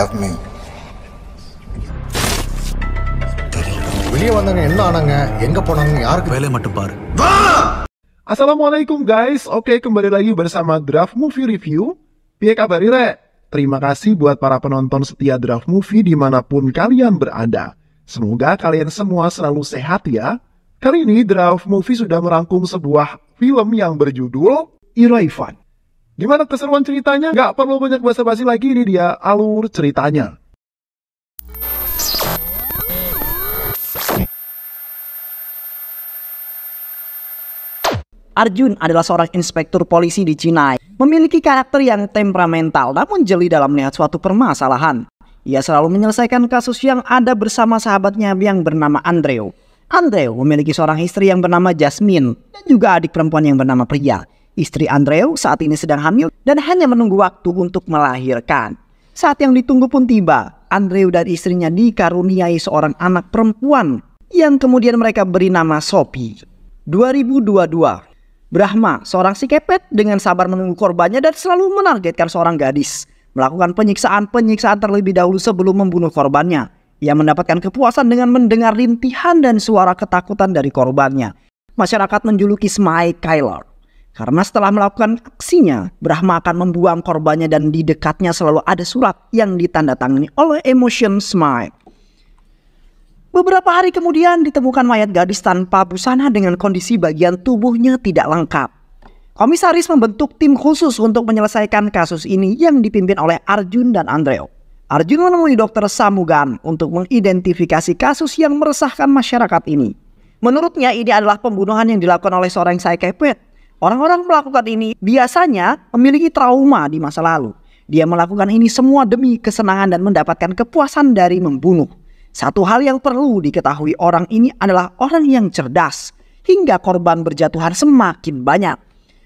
have me. Assalamualaikum guys, oke kembali lagi bersama Draft Movie Review. Pihak kabar Terima kasih buat para penonton setia Draft Movie dimanapun kalian berada. Semoga kalian semua selalu sehat ya. Kali ini Draft Movie sudah merangkum sebuah film yang berjudul Iraivan. Gimana keseruan ceritanya? Gak perlu banyak basa-basi lagi, ini dia alur ceritanya. Arjun adalah seorang inspektur polisi di Cina. memiliki karakter yang temperamental namun jeli dalam melihat suatu permasalahan. Ia selalu menyelesaikan kasus yang ada bersama sahabatnya yang bernama Andreu. Andreu memiliki seorang istri yang bernama Jasmine dan juga adik perempuan yang bernama Priya. Istri Andreu saat ini sedang hamil dan hanya menunggu waktu untuk melahirkan. Saat yang ditunggu pun tiba. Andreu dan istrinya dikaruniai seorang anak perempuan yang kemudian mereka beri nama Sophie. 2022 Brahma, seorang si kepet dengan sabar menunggu korbannya dan selalu menargetkan seorang gadis. Melakukan penyiksaan-penyiksaan terlebih dahulu sebelum membunuh korbannya. Ia mendapatkan kepuasan dengan mendengar rintihan dan suara ketakutan dari korbannya. Masyarakat menjuluki Smile Kyler karena setelah melakukan aksinya, Brahma akan membuang korbannya dan di dekatnya selalu ada surat yang ditandatangani oleh Emotion Smile. Beberapa hari kemudian ditemukan mayat gadis tanpa busana dengan kondisi bagian tubuhnya tidak lengkap. Komisaris membentuk tim khusus untuk menyelesaikan kasus ini yang dipimpin oleh Arjun dan Andreo. Arjun menemui dokter Samugan untuk mengidentifikasi kasus yang meresahkan masyarakat ini. Menurutnya ini adalah pembunuhan yang dilakukan oleh seorang psikopat Orang-orang melakukan ini biasanya memiliki trauma di masa lalu. Dia melakukan ini semua demi kesenangan dan mendapatkan kepuasan dari membunuh. Satu hal yang perlu diketahui orang ini adalah orang yang cerdas. Hingga korban berjatuhan semakin banyak.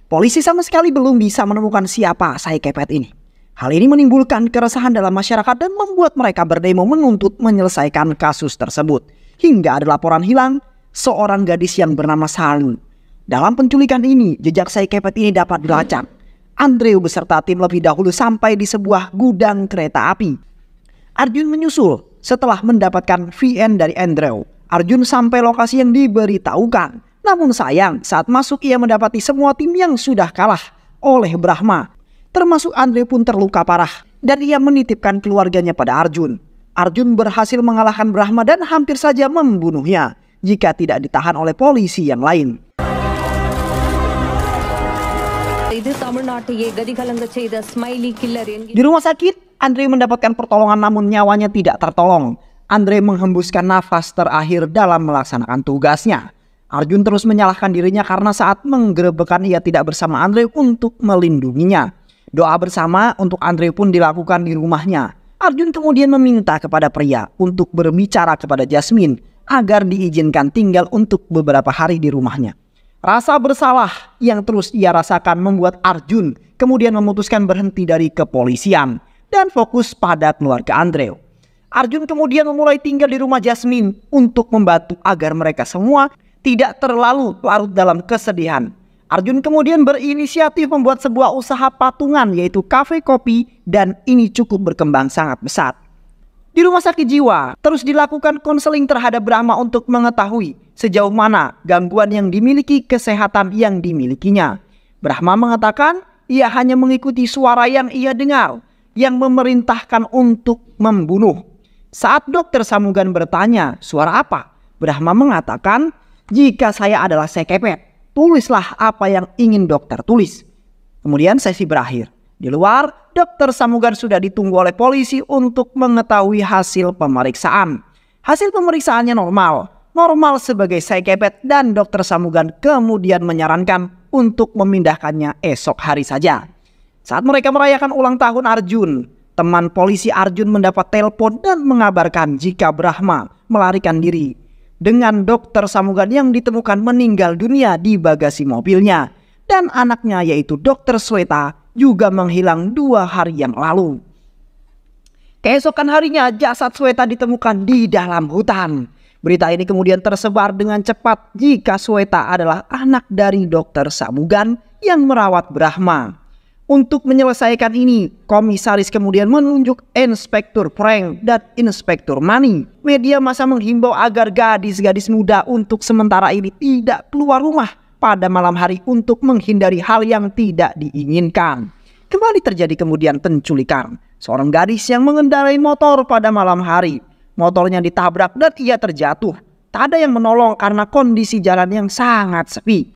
Polisi sama sekali belum bisa menemukan siapa saya kepet ini. Hal ini menimbulkan keresahan dalam masyarakat dan membuat mereka berdemo menuntut menyelesaikan kasus tersebut. Hingga ada laporan hilang seorang gadis yang bernama Salun dalam penculikan ini, jejak saya kepet ini dapat dilacak. Andrew beserta tim lebih dahulu sampai di sebuah gudang kereta api. Arjun menyusul setelah mendapatkan VN dari Andrew. Arjun sampai lokasi yang diberitahukan. Namun sayang, saat masuk ia mendapati semua tim yang sudah kalah oleh Brahma. Termasuk Andre pun terluka parah dan ia menitipkan keluarganya pada Arjun. Arjun berhasil mengalahkan Brahma dan hampir saja membunuhnya jika tidak ditahan oleh polisi yang lain. di rumah sakit Andre mendapatkan pertolongan namun nyawanya tidak tertolong Andre menghembuskan nafas terakhir dalam melaksanakan tugasnya Arjun terus menyalahkan dirinya karena saat menggerebekan ia tidak bersama Andre untuk melindunginya Doa bersama untuk Andre pun dilakukan di rumahnya Arjun kemudian meminta kepada pria untuk berbicara kepada Jasmine agar diizinkan tinggal untuk beberapa hari di rumahnya. Rasa bersalah yang terus ia rasakan membuat Arjun kemudian memutuskan berhenti dari kepolisian dan fokus pada keluarga Andreo. Arjun kemudian memulai tinggal di rumah Jasmine untuk membantu agar mereka semua tidak terlalu larut dalam kesedihan. Arjun kemudian berinisiatif membuat sebuah usaha patungan yaitu kafe kopi dan ini cukup berkembang sangat besar di rumah sakit jiwa. Terus dilakukan konseling terhadap Brahma untuk mengetahui sejauh mana gangguan yang dimiliki kesehatan yang dimilikinya. Brahma mengatakan ia hanya mengikuti suara yang ia dengar yang memerintahkan untuk membunuh. Saat dokter Samugan bertanya, suara apa? Brahma mengatakan, jika saya adalah sekepet, tulislah apa yang ingin dokter tulis. Kemudian sesi berakhir. Di luar, Dokter Samugan sudah ditunggu oleh polisi untuk mengetahui hasil pemeriksaan. Hasil pemeriksaannya normal, normal sebagai sekepet dan Dokter Samugan kemudian menyarankan untuk memindahkannya esok hari saja. Saat mereka merayakan ulang tahun Arjun, teman polisi Arjun mendapat telepon dan mengabarkan jika Brahma melarikan diri dengan Dokter Samugan yang ditemukan meninggal dunia di bagasi mobilnya dan anaknya yaitu Dokter Sweta juga menghilang dua hari yang lalu. Keesokan harinya jasad Sweta ditemukan di dalam hutan. Berita ini kemudian tersebar dengan cepat jika Sweta adalah anak dari dokter Samugan yang merawat Brahma. Untuk menyelesaikan ini, komisaris kemudian menunjuk Inspektur Frank dan Inspektur Mani. Media masa menghimbau agar gadis-gadis muda untuk sementara ini tidak keluar rumah pada malam hari untuk menghindari hal yang tidak diinginkan. Kembali terjadi kemudian penculikan. Seorang gadis yang mengendarai motor pada malam hari. Motornya ditabrak dan ia terjatuh. Tak ada yang menolong karena kondisi jalan yang sangat sepi.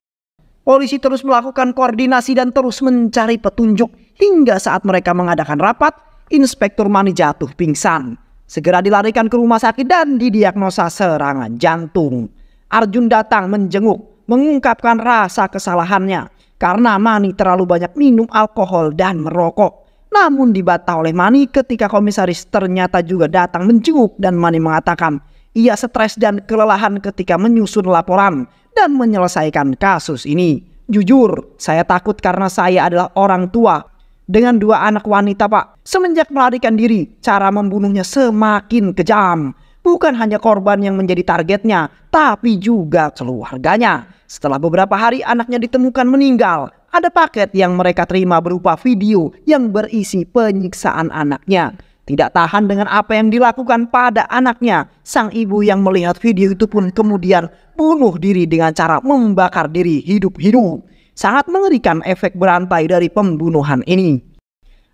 Polisi terus melakukan koordinasi dan terus mencari petunjuk hingga saat mereka mengadakan rapat, Inspektur Mani jatuh pingsan. Segera dilarikan ke rumah sakit dan didiagnosa serangan jantung. Arjun datang menjenguk mengungkapkan rasa kesalahannya karena Mani terlalu banyak minum alkohol dan merokok. Namun dibantah oleh Mani ketika komisaris ternyata juga datang menjenguk dan Mani mengatakan ia stres dan kelelahan ketika menyusun laporan dan menyelesaikan kasus ini. Jujur, saya takut karena saya adalah orang tua dengan dua anak wanita pak. Semenjak melarikan diri, cara membunuhnya semakin kejam bukan hanya korban yang menjadi targetnya, tapi juga keluarganya. Setelah beberapa hari anaknya ditemukan meninggal, ada paket yang mereka terima berupa video yang berisi penyiksaan anaknya. Tidak tahan dengan apa yang dilakukan pada anaknya, sang ibu yang melihat video itu pun kemudian bunuh diri dengan cara membakar diri hidup-hidup. Sangat mengerikan efek berantai dari pembunuhan ini.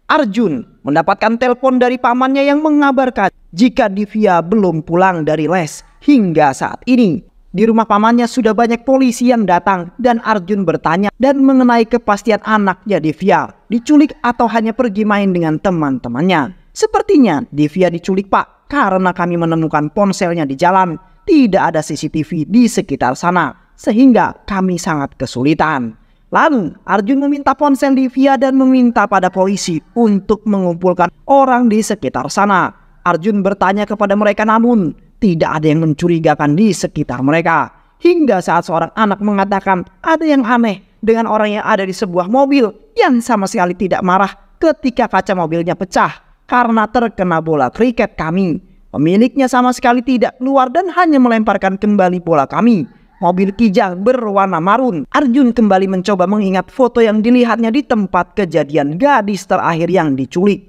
Arjun mendapatkan telepon dari pamannya yang mengabarkan jika Divya belum pulang dari les hingga saat ini. Di rumah pamannya sudah banyak polisi yang datang dan Arjun bertanya dan mengenai kepastian anaknya Divya diculik atau hanya pergi main dengan teman-temannya. Sepertinya Divya diculik pak karena kami menemukan ponselnya di jalan. Tidak ada CCTV di sekitar sana sehingga kami sangat kesulitan. Lalu, Arjun meminta ponsel Divya dan meminta pada polisi untuk mengumpulkan orang di sekitar sana. Arjun bertanya kepada mereka namun tidak ada yang mencurigakan di sekitar mereka. Hingga saat seorang anak mengatakan ada yang aneh dengan orang yang ada di sebuah mobil yang sama sekali tidak marah ketika kaca mobilnya pecah karena terkena bola kriket kami. Pemiliknya sama sekali tidak keluar dan hanya melemparkan kembali bola kami mobil kijang berwarna marun. Arjun kembali mencoba mengingat foto yang dilihatnya di tempat kejadian gadis terakhir yang diculik.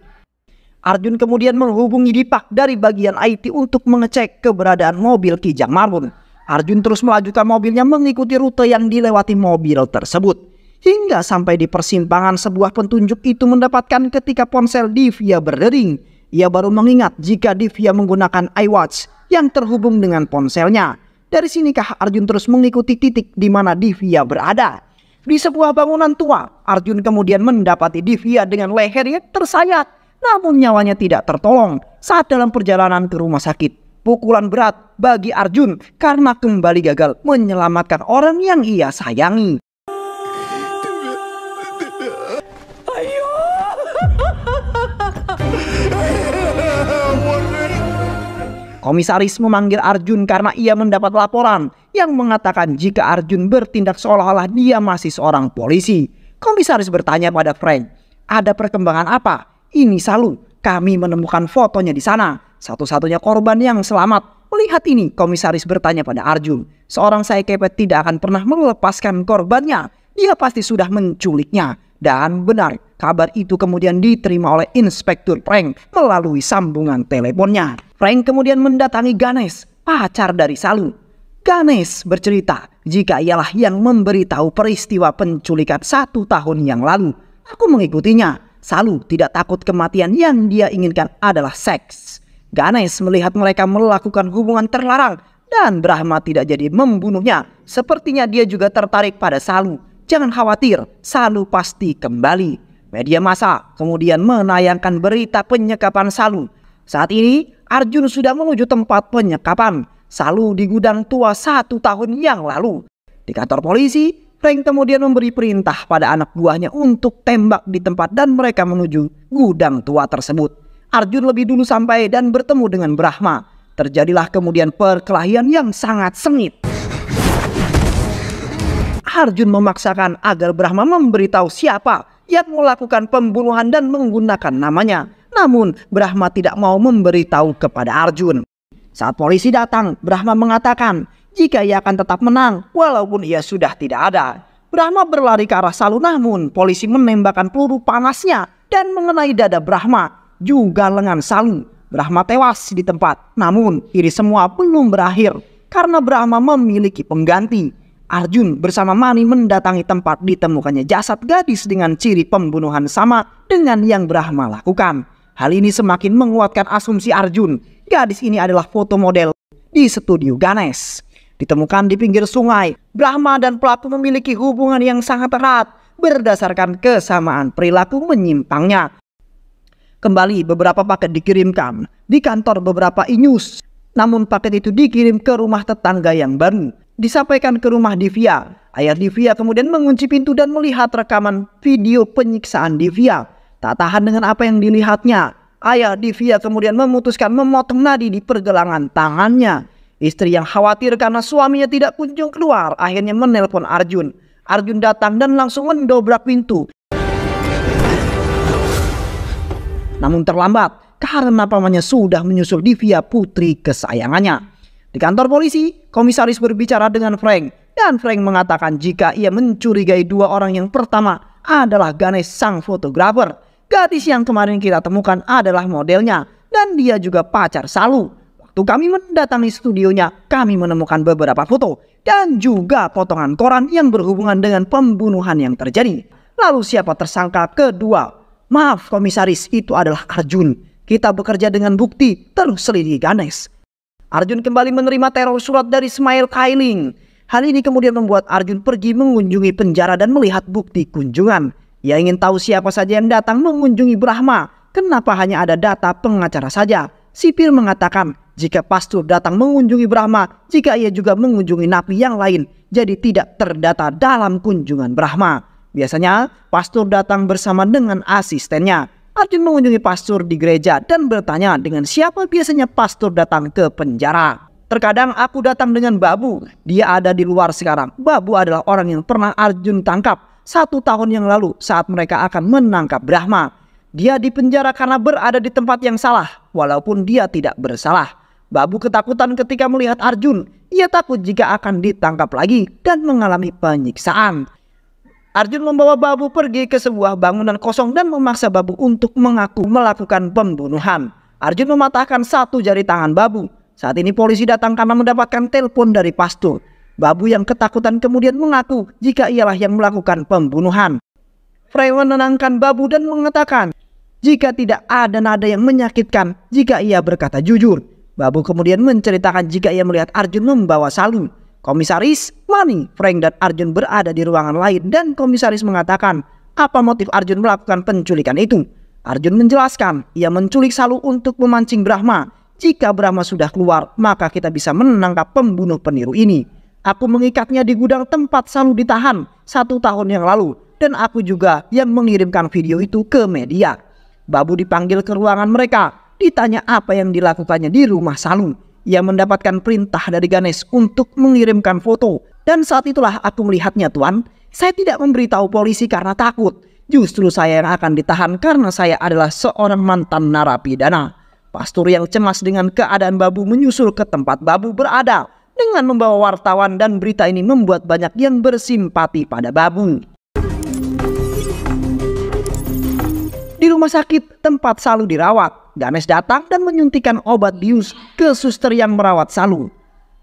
Arjun kemudian menghubungi Dipak dari bagian IT untuk mengecek keberadaan mobil kijang marun. Arjun terus melajukan mobilnya mengikuti rute yang dilewati mobil tersebut. Hingga sampai di persimpangan sebuah petunjuk itu mendapatkan ketika ponsel Divya berdering. Ia baru mengingat jika Divya menggunakan iWatch yang terhubung dengan ponselnya. Dari sinikah Arjun terus mengikuti titik di mana Divya berada. Di sebuah bangunan tua, Arjun kemudian mendapati Divya dengan lehernya tersayat. Namun nyawanya tidak tertolong saat dalam perjalanan ke rumah sakit. Pukulan berat bagi Arjun karena kembali gagal menyelamatkan orang yang ia sayangi. Komisaris memanggil Arjun karena ia mendapat laporan yang mengatakan jika Arjun bertindak seolah-olah dia masih seorang polisi. Komisaris bertanya pada Frank, ada perkembangan apa? Ini Salu, kami menemukan fotonya di sana. Satu-satunya korban yang selamat. Melihat ini, komisaris bertanya pada Arjun, seorang saya kepet tidak akan pernah melepaskan korbannya. Dia pasti sudah menculiknya. Dan benar, kabar itu kemudian diterima oleh Inspektur Frank melalui sambungan teleponnya. Frank kemudian mendatangi Ganesh, pacar dari Salu. Ganesh bercerita jika ialah yang memberitahu peristiwa penculikan satu tahun yang lalu. Aku mengikutinya. Salu tidak takut kematian yang dia inginkan adalah seks. Ganesh melihat mereka melakukan hubungan terlarang dan Brahma tidak jadi membunuhnya. Sepertinya dia juga tertarik pada Salu Jangan khawatir, Salu pasti kembali. Media masa kemudian menayangkan berita penyekapan Salu. Saat ini Arjun sudah menuju tempat penyekapan Salu di gudang tua satu tahun yang lalu. Di kantor polisi, Frank kemudian memberi perintah pada anak buahnya untuk tembak di tempat dan mereka menuju gudang tua tersebut. Arjun lebih dulu sampai dan bertemu dengan Brahma. Terjadilah kemudian perkelahian yang sangat sengit. Arjun memaksakan agar Brahma memberitahu siapa yang melakukan pembunuhan dan menggunakan namanya. Namun, Brahma tidak mau memberitahu kepada Arjun. Saat polisi datang, Brahma mengatakan jika ia akan tetap menang walaupun ia sudah tidak ada. Brahma berlari ke arah Salu namun polisi menembakkan peluru panasnya dan mengenai dada Brahma juga lengan Salun. Brahma tewas di tempat namun ini semua belum berakhir karena Brahma memiliki pengganti Arjun bersama Mani mendatangi tempat ditemukannya jasad gadis dengan ciri pembunuhan sama dengan yang Brahma lakukan. Hal ini semakin menguatkan asumsi Arjun. Gadis ini adalah foto model di studio Ganesh. Ditemukan di pinggir sungai, Brahma dan pelaku memiliki hubungan yang sangat erat berdasarkan kesamaan perilaku menyimpangnya. Kembali beberapa paket dikirimkan di kantor beberapa inyus, Namun paket itu dikirim ke rumah tetangga yang baru disampaikan ke rumah Divya. Ayah Divya kemudian mengunci pintu dan melihat rekaman video penyiksaan Divya. Tak tahan dengan apa yang dilihatnya, ayah Divya kemudian memutuskan memotong nadi di pergelangan tangannya. Istri yang khawatir karena suaminya tidak kunjung keluar akhirnya menelpon Arjun. Arjun datang dan langsung mendobrak pintu. Namun terlambat karena pamannya sudah menyusul Divya putri kesayangannya. Di kantor polisi, komisaris berbicara dengan Frank dan Frank mengatakan jika ia mencurigai dua orang yang pertama adalah Ganesh sang fotografer. Gadis yang kemarin kita temukan adalah modelnya dan dia juga pacar Salu. Waktu kami mendatangi studionya, kami menemukan beberapa foto dan juga potongan koran yang berhubungan dengan pembunuhan yang terjadi. Lalu siapa tersangka kedua? Maaf komisaris, itu adalah Arjun. Kita bekerja dengan bukti, terus selidiki Ganesh. Arjun kembali menerima teror surat dari Smile Kailing. Hal ini kemudian membuat Arjun pergi mengunjungi penjara dan melihat bukti kunjungan. Ia ingin tahu siapa saja yang datang mengunjungi Brahma. Kenapa hanya ada data pengacara saja? Sipir mengatakan jika Pastur datang mengunjungi Brahma, jika ia juga mengunjungi napi yang lain, jadi tidak terdata dalam kunjungan Brahma. Biasanya, Pastur datang bersama dengan asistennya. Arjun mengunjungi pastor di gereja dan bertanya dengan siapa biasanya pastor datang ke penjara. Terkadang aku datang dengan Babu, dia ada di luar sekarang. Babu adalah orang yang pernah Arjun tangkap satu tahun yang lalu saat mereka akan menangkap Brahma. Dia dipenjara karena berada di tempat yang salah, walaupun dia tidak bersalah. Babu ketakutan ketika melihat Arjun. Ia takut jika akan ditangkap lagi dan mengalami penyiksaan. Arjun membawa Babu pergi ke sebuah bangunan kosong dan memaksa Babu untuk mengaku melakukan pembunuhan. Arjun mematahkan satu jari tangan Babu. Saat ini polisi datang karena mendapatkan telepon dari pastor. Babu yang ketakutan kemudian mengaku jika ialah yang melakukan pembunuhan. Frey menenangkan Babu dan mengatakan jika tidak ada nada yang menyakitkan jika ia berkata jujur. Babu kemudian menceritakan jika ia melihat Arjun membawa Salim. Komisaris Lani, Frank dan Arjun berada di ruangan lain dan komisaris mengatakan apa motif Arjun melakukan penculikan itu. Arjun menjelaskan ia menculik Salu untuk memancing Brahma. Jika Brahma sudah keluar maka kita bisa menangkap pembunuh peniru ini. Aku mengikatnya di gudang tempat Salu ditahan satu tahun yang lalu dan aku juga yang mengirimkan video itu ke media. Babu dipanggil ke ruangan mereka ditanya apa yang dilakukannya di rumah Salu. Ia mendapatkan perintah dari Ganesh untuk mengirimkan foto. Dan saat itulah aku melihatnya tuan, saya tidak memberitahu polisi karena takut. Justru saya yang akan ditahan karena saya adalah seorang mantan narapidana. Pastur yang cemas dengan keadaan babu menyusul ke tempat babu berada. Dengan membawa wartawan dan berita ini membuat banyak yang bersimpati pada babu. rumah sakit tempat Salu dirawat, Ganesh datang dan menyuntikan obat bius ke suster yang merawat Salu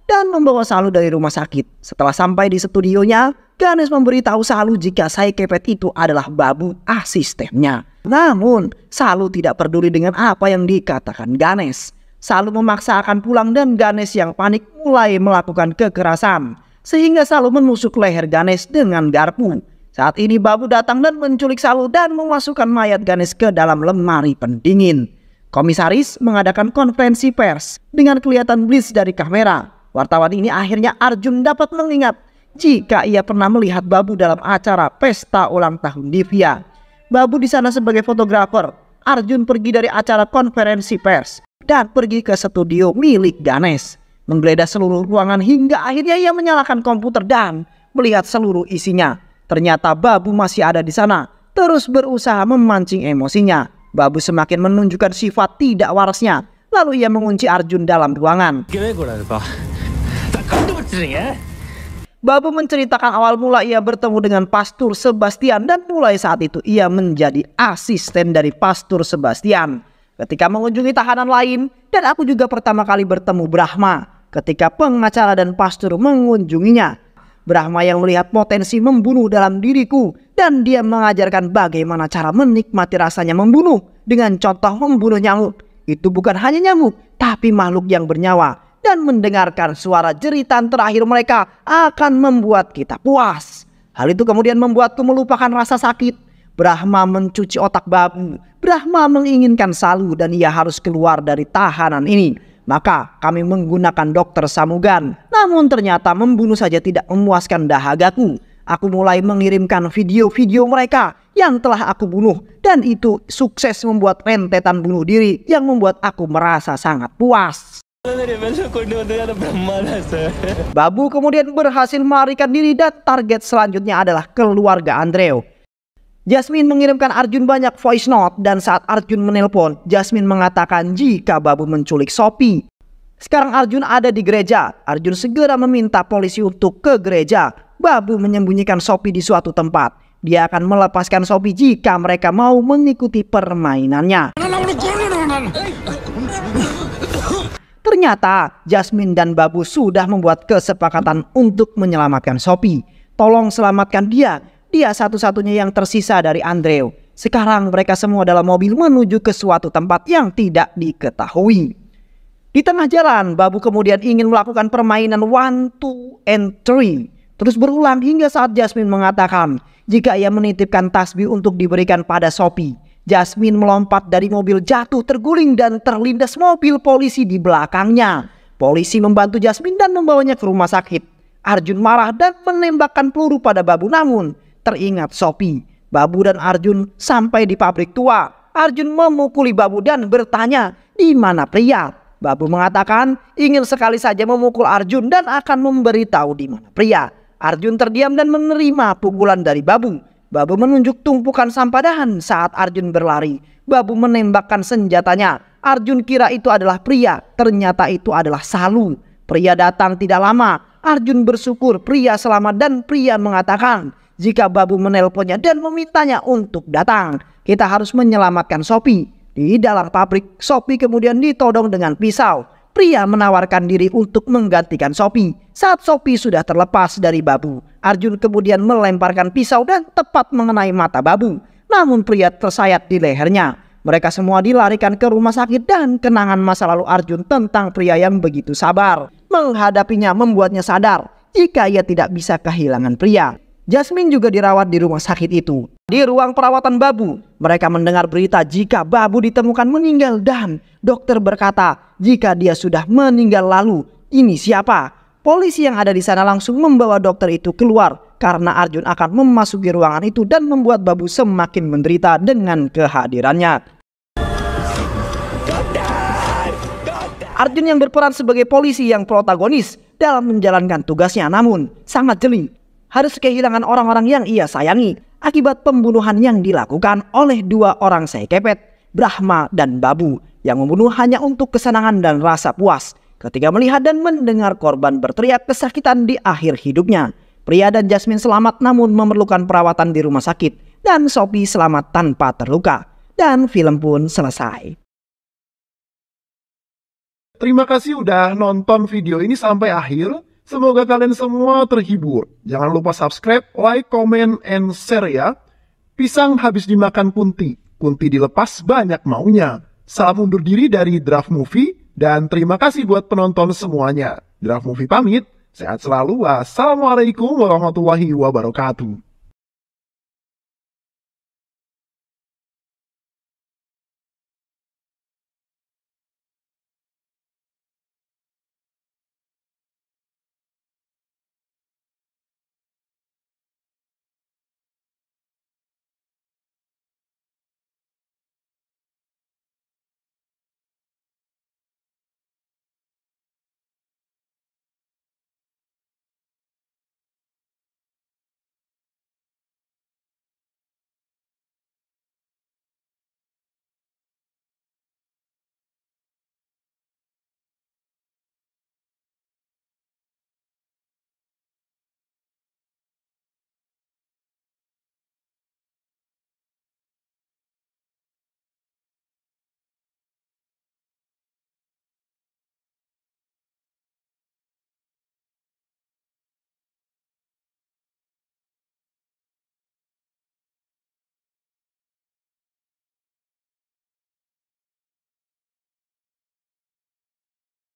dan membawa Salu dari rumah sakit. Setelah sampai di studionya, Ganesh memberitahu Salu jika Kepet itu adalah babu asistennya. Namun, Salu tidak peduli dengan apa yang dikatakan Ganesh. Salu memaksakan pulang dan Ganesh yang panik mulai melakukan kekerasan. Sehingga Salu menusuk leher Ganesh dengan garpu. Saat ini Babu datang dan menculik Salu dan memasukkan mayat Ganesh ke dalam lemari pendingin. Komisaris mengadakan konferensi pers dengan kelihatan blitz dari kamera. Wartawan ini akhirnya Arjun dapat mengingat jika ia pernah melihat Babu dalam acara pesta ulang tahun Divya. Babu di sana sebagai fotografer. Arjun pergi dari acara konferensi pers dan pergi ke studio milik Ganesh, Menggeledah seluruh ruangan hingga akhirnya ia menyalakan komputer dan melihat seluruh isinya. Ternyata Babu masih ada di sana, terus berusaha memancing emosinya. Babu semakin menunjukkan sifat tidak warasnya. Lalu ia mengunci Arjun dalam ruangan. Eh? Babu menceritakan awal mula ia bertemu dengan Pastor Sebastian dan mulai saat itu ia menjadi asisten dari Pastor Sebastian. Ketika mengunjungi tahanan lain dan aku juga pertama kali bertemu Brahma ketika pengacara dan Pastur mengunjunginya. Brahma yang melihat potensi membunuh dalam diriku dan dia mengajarkan bagaimana cara menikmati rasanya membunuh dengan contoh membunuh nyamuk. Itu bukan hanya nyamuk, tapi makhluk yang bernyawa dan mendengarkan suara jeritan terakhir mereka akan membuat kita puas. Hal itu kemudian membuatku melupakan rasa sakit. Brahma mencuci otak babu. Brahma menginginkan salu dan ia harus keluar dari tahanan ini. Maka kami menggunakan dokter Samugan. Namun ternyata membunuh saja tidak memuaskan dahagaku. Aku mulai mengirimkan video-video mereka yang telah aku bunuh. Dan itu sukses membuat rentetan bunuh diri yang membuat aku merasa sangat puas. Babu kemudian berhasil melarikan diri dan target selanjutnya adalah keluarga Andreo. Jasmine mengirimkan Arjun banyak voice note dan saat Arjun menelpon, Jasmine mengatakan jika Babu menculik Sopi. Sekarang Arjun ada di gereja. Arjun segera meminta polisi untuk ke gereja. Babu menyembunyikan Sopi di suatu tempat. Dia akan melepaskan Sopi jika mereka mau mengikuti permainannya. Ternyata Jasmine dan Babu sudah membuat kesepakatan untuk menyelamatkan Sopi. Tolong selamatkan dia dia satu-satunya yang tersisa dari Andreu. Sekarang mereka semua dalam mobil menuju ke suatu tempat yang tidak diketahui. Di tengah jalan, Babu kemudian ingin melakukan permainan one, two, and three. Terus berulang hingga saat Jasmine mengatakan jika ia menitipkan tasbih untuk diberikan pada Sopi. Jasmine melompat dari mobil jatuh terguling dan terlindas mobil polisi di belakangnya. Polisi membantu Jasmine dan membawanya ke rumah sakit. Arjun marah dan menembakkan peluru pada Babu namun Teringat Sopi, Babu dan Arjun sampai di pabrik tua. Arjun memukuli Babu dan bertanya, di mana pria? Babu mengatakan ingin sekali saja memukul Arjun dan akan memberitahu di mana pria. Arjun terdiam dan menerima pukulan dari Babu. Babu menunjuk tumpukan sampadahan saat Arjun berlari. Babu menembakkan senjatanya. Arjun kira itu adalah pria, ternyata itu adalah Salu. Pria datang tidak lama. Arjun bersyukur pria selamat dan pria mengatakan, jika Babu menelponnya dan memintanya untuk datang. Kita harus menyelamatkan Sopi. Di dalam pabrik, Sopi kemudian ditodong dengan pisau. Pria menawarkan diri untuk menggantikan Sopi. Saat Sopi sudah terlepas dari Babu, Arjun kemudian melemparkan pisau dan tepat mengenai mata Babu. Namun pria tersayat di lehernya. Mereka semua dilarikan ke rumah sakit dan kenangan masa lalu Arjun tentang pria yang begitu sabar. Menghadapinya membuatnya sadar jika ia tidak bisa kehilangan pria. Jasmine juga dirawat di rumah sakit itu. Di ruang perawatan babu, mereka mendengar berita jika babu ditemukan meninggal dan dokter berkata jika dia sudah meninggal lalu, ini siapa? Polisi yang ada di sana langsung membawa dokter itu keluar karena Arjun akan memasuki ruangan itu dan membuat babu semakin menderita dengan kehadirannya. Arjun yang berperan sebagai polisi yang protagonis dalam menjalankan tugasnya namun sangat jeli harus kehilangan orang-orang yang ia sayangi akibat pembunuhan yang dilakukan oleh dua orang sekepet, Brahma dan Babu, yang membunuh hanya untuk kesenangan dan rasa puas ketika melihat dan mendengar korban berteriak kesakitan di akhir hidupnya. Pria dan Jasmine selamat namun memerlukan perawatan di rumah sakit dan Sophie selamat tanpa terluka. Dan film pun selesai. Terima kasih udah nonton video ini sampai akhir. Semoga kalian semua terhibur. Jangan lupa subscribe, like, comment, and share ya. Pisang habis dimakan kunti. Kunti dilepas banyak maunya. Salam undur diri dari Draft Movie, dan terima kasih buat penonton semuanya. Draft Movie pamit, sehat selalu, wassalamualaikum warahmatullahi wabarakatuh.